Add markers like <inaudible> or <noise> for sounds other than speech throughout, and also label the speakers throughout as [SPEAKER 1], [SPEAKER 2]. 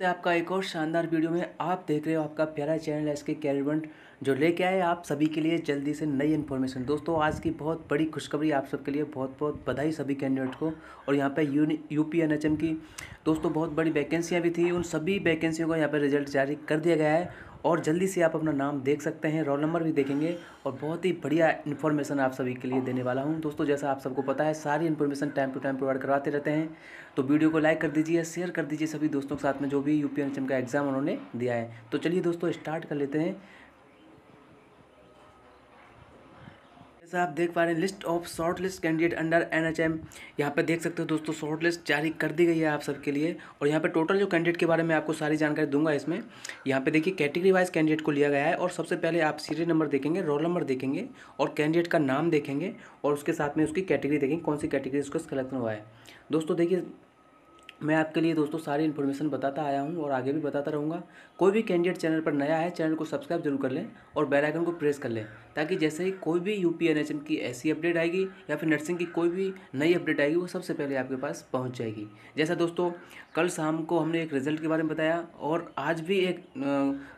[SPEAKER 1] तो आपका एक और शानदार वीडियो में आप देख रहे हो आपका प्यारा चैनल एस के कैलवेंट जो लेके आए आप सभी के लिए जल्दी से नई इन्फॉर्मेशन दोस्तों आज की बहुत बड़ी खुशखबरी आप सबके लिए बहुत बहुत बधाई सभी कैंडिडेट को और यहाँ पे U U P N H M की दोस्तों बहुत बड़ी वैकेंसियाँ भी थी उन सभी वैकेंसियों का यहाँ पर रिजल्ट जारी कर दिया गया है और जल्दी से आप अपना नाम देख सकते हैं रोल नंबर भी देखेंगे और बहुत ही बढ़िया इन्फॉर्मेशन आप सभी के लिए देने वाला हूँ दोस्तों जैसा आप सबको पता है सारी information time to time provide करवाते रहते हैं तो वीडियो को लाइक कर दीजिए शेयर कर दीजिए सभी दोस्तों के साथ में जो भी यू का एग्ज़ाम उन्होंने दिया है तो चलिए दोस्तों स्टार्ट कर लेते हैं जैसा आप देख पा रहे हैं list of short list candidate under N H M यहाँ पर देख सकते हो दोस्तों शॉर्ट लिस्ट जारी कर दी गई है आप सबके लिए और यहाँ पर टोटल जो कैंडिडेट के बारे में आपको सारी जानकारी दूंगा इसमें यहाँ पे देखिए कैटेगरी वाइज कैंडिडेट को लिया गया है और सबसे पहले आप सीरियल नंबर देखेंगे रोल नंबर देखेंगे और कैंडिडेट का नाम देखेंगे और उसके साथ में उसकी कैटेगरी देखेंगे कौन सी कैटेगरी उसका सिलेक्शन हुआ है दोस्तों देखिए मैं आपके लिए दोस्तों सारी इन्फॉर्मेशन बताता आया हूँ और आगे भी बताता रहूँगा कोई भी कैंडिडेट चैनल पर नया है चैनल को सब्सक्राइब जरूर कर लें और बेल आइकन को प्रेस कर लें ताकि जैसे ही कोई भी यू पी की ऐसी अपडेट आएगी या फिर नर्सिंग की कोई भी नई अपडेट आएगी वो सबसे पहले आपके पास पहुँच जाएगी जैसा दोस्तों कल शाम को हमने एक रिज़ल्ट के बारे में बताया और आज भी एक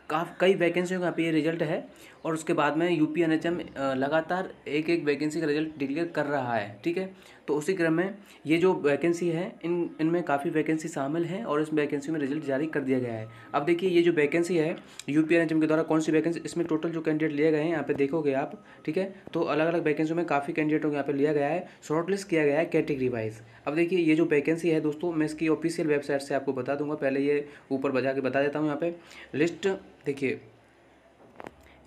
[SPEAKER 1] काफ कई वैकेंसियों का ये रिजल्ट है और उसके बाद में यू पी लगातार एक एक वैकेंसी का रिजल्ट डिक्लेयर कर रहा है ठीक है तो उसी क्रम में ये जो वैकेंसी है इन इनमें काफ़ी वैकेंसी शामिल है और इस वैकेंसी में रिजल्ट जारी कर दिया गया है अब देखिए ये जो वैकेंसी है यू पी के द्वारा कौन सी वैकेंसी इसमें टोटल जो कैंडिडेट लिए गए हैं यहाँ पे देखोगे आप ठीक है तो अलग अलग वैकेंसी में काफ़ी कैंडिडेटों को यहाँ पर लिया गया है शॉर्ट लिस्ट किया गया है कैटेगरी वाइज अब देखिए ये जो वैकेंसी है दोस्तों मैं इसकी ऑफिशियल वेबसाइट से आपको बता दूंगा पहले ये ऊपर बजा के बता देता हूँ यहाँ पे लिस्ट देखिए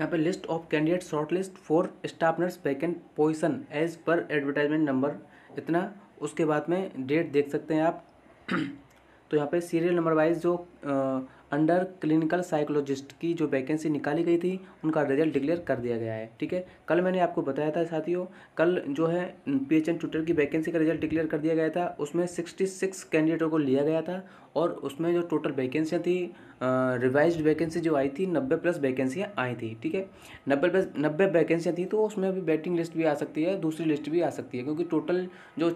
[SPEAKER 1] यहाँ पे list of candidate short list for staff nurse vacant position as पर एडवर्टाइजमेंट नंबर इतना उसके बाद में डेट देख सकते हैं आप <clears throat> तो यहाँ पे सीरियल नंबर वाइज जो अंडर क्लिनिकल साइकोलॉजिस्ट की जो वैकेंसी निकाली गई थी उनका रिजल्ट डिक्लेयर कर दिया गया है ठीक है कल मैंने आपको बताया था साथियों कल जो है पी एच एन की वैकेंसी का रिजल्ट डिक्लेयर कर दिया गया था उसमें सिक्सटी सिक्स कैंडिडेटों को लिया गया था और उसमें जो टोटल वैकेंसियाँ थी रिवाइज वैकेंसी जो आई थी नब्बे प्लस वैकेंसियाँ आई थी ठीक है नब्बे प्लस नब्बे वैकेंसियाँ थी तो उसमें अभी बैटिंग लिस्ट भी आ सकती है दूसरी लिस्ट भी आ सकती है क्योंकि टोटल जो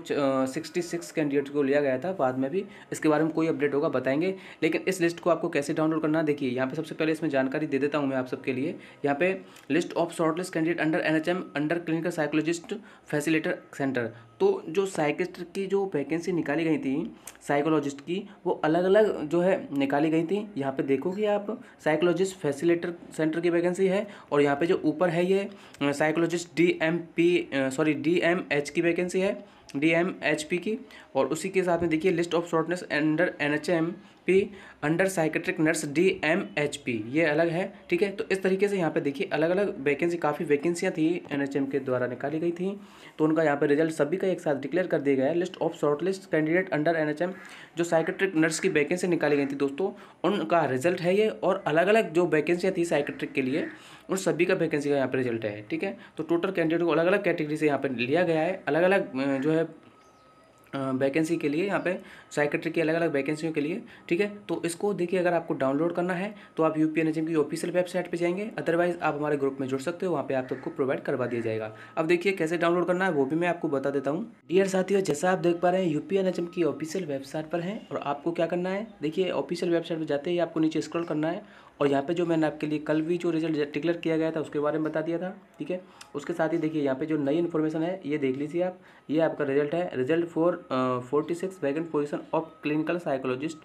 [SPEAKER 1] सिक्सटी सिक्स कैंडिडेट को लिया गया था बाद में भी इसके बारे में कोई अपडेट होगा बताएंगे लेकिन इस लिस्ट को आपको कैसे डाउनलोड करना देखिए यहाँ पे सबसे पहले इसमें जानकारी दे देता हूँ मैं आप सबके लिए यहाँ पे list of shortlist candidate under NHM under clinical psychologist facilitator centre तो जो साइकिस्ट की जो वैकेंसी निकाली गई थी साइकोलॉजिस्ट की वो अलग अलग जो है निकाली गई थी यहाँ पे देखोगे आप साइकोलॉजिस्ट फैसिलेटर सेंटर की वैकेंसी है और यहाँ पे जो ऊपर है ये psychologist D M P sorry D M H की वैकेंसी है डी एम एच पी की और उसी के साथ में देखिए list of shortness under N H M P under psychiatric nurse D M H P ये अलग है ठीक है तो इस तरीके से यहाँ पे देखिए अलग अलग वैकेंसी काफ़ी वैकेंसियाँ थी एनएचएम के द्वारा निकाली गई थी तो उनका यहाँ पे रिजल्ट सभी का एक साथ डिक्लेयर कर दिया गया है list of short list candidate under N H M जो साइकेट्रिक नर्स की वैकेंसी निकाली गई थी दोस्तों उनका रिजल्ट है ये और अलग अलग जो वैकेंसियाँ थी साइकेट्रिक के लिए उन सभी का वैकेंसी का यहाँ पर रिजल्ट है ठीक है तो टोटल कैंडिडेट को अलग अलग कैटेगरी से यहाँ पर लिया गया है अलग अलग जो है वैकेंसी के लिए यहाँ पे साइकेट्री की अलग अलग वैकेंसियों के लिए ठीक है तो इसको देखिए अगर आपको डाउनलोड करना है तो आप यू पी की ऑफिशियल वेबसाइट पे जाएंगे अदरवाइज आप हमारे ग्रुप में जुड़ सकते हो वहाँ पे आप सबको प्रोवाइड करवा दिया जाएगा अब देखिए कैसे डाउनलोड करना है वो भी मैं आपको बता देता हूँ डियर साथियों जैसा आप देख पा रहे हैं यू पी की ऑफिशियल वेबसाइट पर है और आपको क्या करना है देखिए ऑफिशियल वेबसाइट पर जाते ही आपको नीचे स्क्रॉल करना है और यहाँ पे जो मैंने आपके लिए कल भी जो रिजल्ट डिक्लेयर किया गया था उसके बारे में बता दिया था ठीक है उसके साथ ही देखिए यहाँ पे जो नई इन्फॉर्मेशन है ये देख लीजिए आप ये आपका रिजल्ट है result for forty six vacant position of clinical psychologist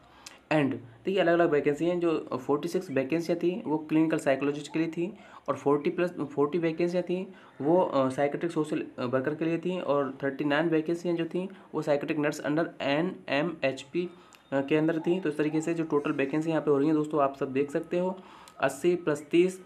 [SPEAKER 1] and देखिए अलग अलग वैकेंसी हैं जो फोर्टी सिक्स वैकेंसियाँ थी वो क्लिनिकल साइकोलॉजिस्ट के लिए थी और फोर्टी प्लस फोर्टी वैकेंसियाँ थी वो साइकेट्रिक सोशल वर्कर के लिए थी और थर्टी नाइन वैकेंसियाँ जो थी वो psychiatric nurse under N M H P के अंदर थी तो इस तरीके से जो टोटल वैकेंसी यहाँ पे हो रही है दोस्तों आप सब देख सकते हो अस्सी प्लस तीस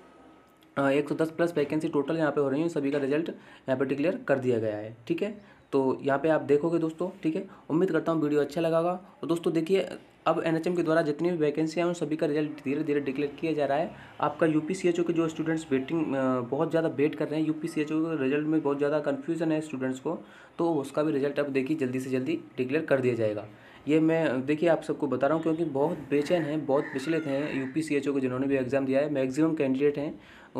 [SPEAKER 1] एक सौ दस प्लस वैकेंसी टोटल यहाँ पे हो रही है सभी का रिजल्ट यहाँ पे डिक्लेयर कर दिया गया है ठीक है तो यहाँ पे आप देखोगे दोस्तों ठीक है उम्मीद करता हूँ वीडियो अच्छा लगा और तो दोस्तों देखिए अब एन के द्वारा जितनी भी वैकेंसियाँ हैं उन सभी का रिजल्ट धीरे धीरे डिक्लेयर किया जा रहा है आपका यू पी के जो स्टूडेंट्स वेटिंग बहुत ज़्यादा वेट कर रहे हैं यू पी के रिजल्ट में बहुत ज़्यादा कन्फ्यूजन है स्टूडेंट्स को तो उसका भी रिजल्ट अब देखिए जल्दी से जल्दी डिक्लेयर कर दिया जाएगा ये मैं देखिए आप सबको बता रहा हूँ क्योंकि बहुत बेचैन हैं बहुत पिछले थे U P C H O को जिन्होंने भी एग्ज़ाम दिया है मैक्सिमम कैंडिडेट हैं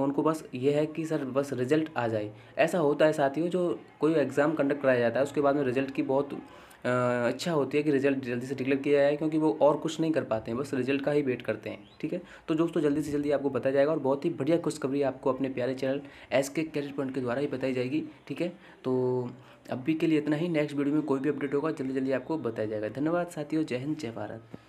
[SPEAKER 1] उनको बस ये है कि सर बस रिजल्ट आ जाए ऐसा होता है साथियों जो कोई एग्ज़ाम कंडक्ट कराया जाता है उसके बाद में रिजल्ट की बहुत अच्छा होती है कि रिजल्ट जल्दी से डिक्लेयर किया जाए क्योंकि वो और कुछ नहीं कर पाते हैं बस रिजल्ट का ही वेट करते हैं ठीक है तो दोस्तों जल्दी से जल्दी आपको बताया जाएगा और बहुत ही बढ़िया खुशखबरी आपको अपने प्यारे channel S K career point के द्वारा ही बताई जाएगी ठीक है तो अभी के लिए इतना ही नेक्स्ट वीडियो में कोई भी अपडेट होगा जल्दी जल्दी आपको बताया जाएगा धन्यवाद साथियों जय हिंद जय भारत